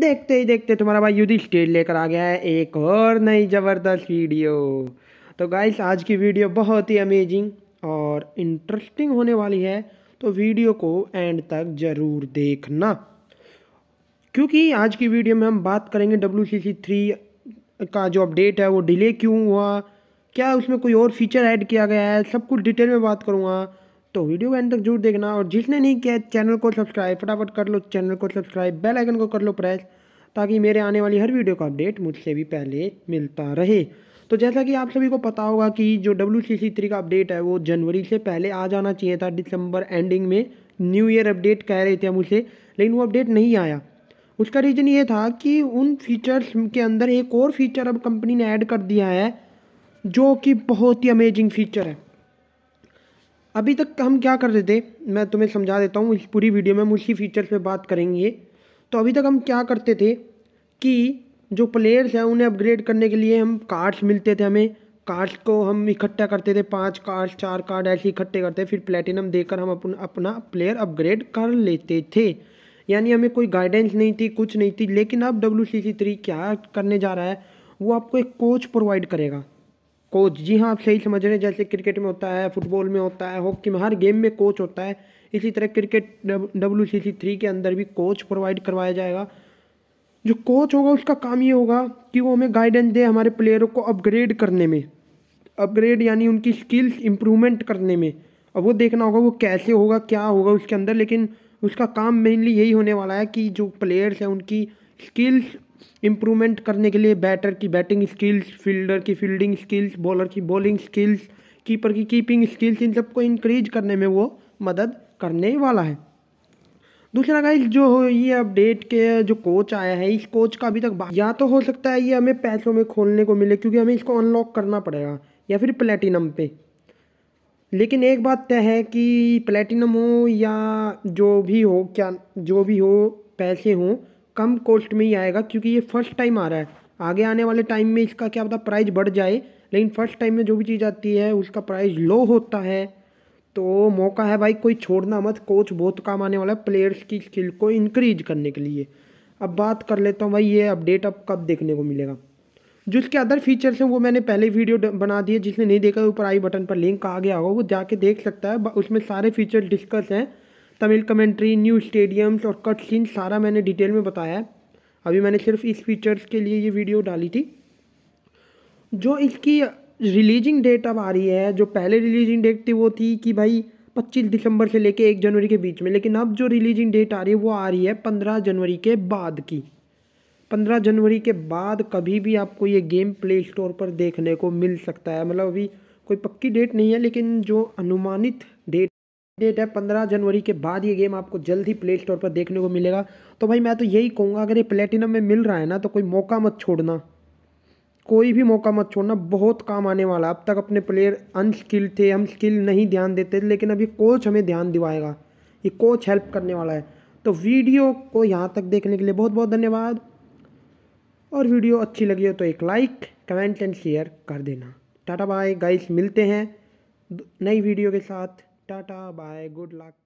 देखते ही देखते तुम्हारा भाई युधिष्ठिर लेकर आ गया है एक और नई ज़बरदस्त वीडियो तो गाइस आज की वीडियो बहुत ही अमेजिंग और इंटरेस्टिंग होने वाली है तो वीडियो को एंड तक ज़रूर देखना क्योंकि आज की वीडियो में हम बात करेंगे डब्ल्यू सी सी थ्री का जो अपडेट है वो डिले क्यों हुआ क्या उसमें कोई और फीचर ऐड किया गया है सब कुछ डिटेल में बात करूँगा तो वीडियो को एंड तक जरूर देखना और जिसने नहीं किया चैनल को सब्सक्राइब फटाफट कर लो चैनल को सब्सक्राइब बेल आइकन को कर लो प्रेस ताकि मेरे आने वाली हर वीडियो का अपडेट मुझसे भी पहले मिलता रहे तो जैसा कि आप सभी को पता होगा कि जो डब्ल्यू सी सी थ्री का अपडेट है वो जनवरी से पहले आ जाना चाहिए था दिसंबर एंडिंग में न्यू ईयर अपडेट कह रहे थे हम उसे लेकिन वो अपडेट नहीं आया उसका रीज़न ये था कि उन फीचर्स के अंदर एक और फीचर अब कंपनी ने ऐड कर दिया है जो कि बहुत ही अमेजिंग फीचर है अभी तक हम क्या कर रहे थे मैं तुम्हें समझा देता हूँ इस पूरी वीडियो में हम उसी फीचर्स पर बात करेंगे तो अभी तक हम क्या करते थे कि जो प्लेयर्स हैं उन्हें अपग्रेड करने के लिए हम कार्ड्स मिलते थे हमें कार्ड्स को हम इकट्ठा करते थे पांच कार्ड चार कार्ड ऐसे इकट्ठे करते फिर प्लेटिनम देकर हम अपन अपना प्लेयर अपग्रेड कर लेते थे यानी हमें कोई गाइडेंस नहीं थी कुछ नहीं थी लेकिन अब डब्ल्यू सी सी थ्री क्या करने जा रहा है वो आपको एक कोच प्रोवाइड करेगा कोच जी हाँ आप सही समझ रहे हैं जैसे क्रिकेट में होता है फुटबॉल में होता है हॉकी में हर गेम में कोच होता है इसी तरह cricket W C C three के अंदर भी कोच प्रोवाइड करवाया जाएगा जो कोच होगा उसका काम ये होगा कि वो हमें गाइडेंस दे हमारे प्लेयरों को अपग्रेड करने में अपग्रेड यानी उनकी स्किल्स इम्प्रूवमेंट करने में अब वो देखना होगा वो कैसे होगा क्या होगा उसके अंदर लेकिन उसका काम मेनली यही होने वाला है कि जो प्लेयर्स हैं उनकी स्किल्स इम्प्रूवमेंट करने के लिए बैटर की बैटिंग स्किल्स फील्डर की फील्डिंग स्किल्स बॉलर की बॉलिंग स्किल्स कीपर की कीपिंग स्किल्स इन सबको इंक्रीज करने में वो मदद करने वाला है दूसरा गाइस जो ये अपडेट के जो कोच आया है इस कोच का अभी तक या तो हो सकता है ये हमें पैसों में खोलने को मिले क्योंकि हमें इसको अनलॉक करना पड़ेगा या फिर प्लेटिनम पे लेकिन एक बात तय है कि प्लेटिनम हो या जो भी हो क्या जो भी हो पैसे हों कम कॉस्ट में ही आएगा क्योंकि ये फर्स्ट टाइम आ रहा है आगे आने वाले टाइम में इसका क्या पता प्राइस बढ़ जाए लेकिन फर्स्ट टाइम में जो भी चीज़ आती है उसका प्राइस लो होता है तो मौका है भाई कोई छोड़ना मत कोच बहुत काम आने वाला है प्लेयर्स की स्किल को इंक्रीज करने के लिए अब बात कर लेता हूँ भाई ये अपडेट अब कब देखने को मिलेगा जो इसके अदर फीचर्स हैं वो मैंने पहले वीडियो बना दिए जिसने नहीं देखा ऊपर आई बटन पर लिंक आ गया होगा वो जाके देख सकता है उसमें सारे फीचर डिस्कस हैं तमिल कमेंट्री न्यू स्टेडियम्स और कट सीन सारा मैंने डिटेल में बताया है अभी मैंने सिर्फ इस फीचर्स के लिए ये वीडियो डाली थी जो इसकी रिलीजिंग डेट अब आ रही है जो पहले रिलीजिंग डेट थी वो थी कि भाई 25 दिसंबर से लेके 1 जनवरी के बीच में लेकिन अब जो रिलीजिंग डेट आ रही है वो आ रही है 15 जनवरी के बाद की 15 जनवरी के बाद कभी भी आपको ये गेम प्ले स्टोर पर देखने को मिल सकता है मतलब अभी कोई पक्की डेट नहीं है लेकिन जो अनुमानित डेट डेट है पंद्रह जनवरी के बाद ये गेम आपको जल्द ही प्ले स्टोर पर देखने को मिलेगा तो भाई मैं तो यही कहूँगा अगर ये प्लेटिनम में मिल रहा है ना तो कोई मौका मत छोड़ना कोई भी मौका मत छोड़ना बहुत काम आने वाला अब तक अपने प्लेयर अनस्किल थे हम स्किल नहीं ध्यान देते लेकिन अभी कोच हमें ध्यान दिवाएगा ये कोच हेल्प करने वाला है तो वीडियो को यहाँ तक देखने के लिए बहुत बहुत धन्यवाद और वीडियो अच्छी लगी हो तो एक लाइक कमेंट एंड शेयर कर देना टाटा बाय गाइस मिलते हैं नई वीडियो के साथ टाटा बाय गुड लक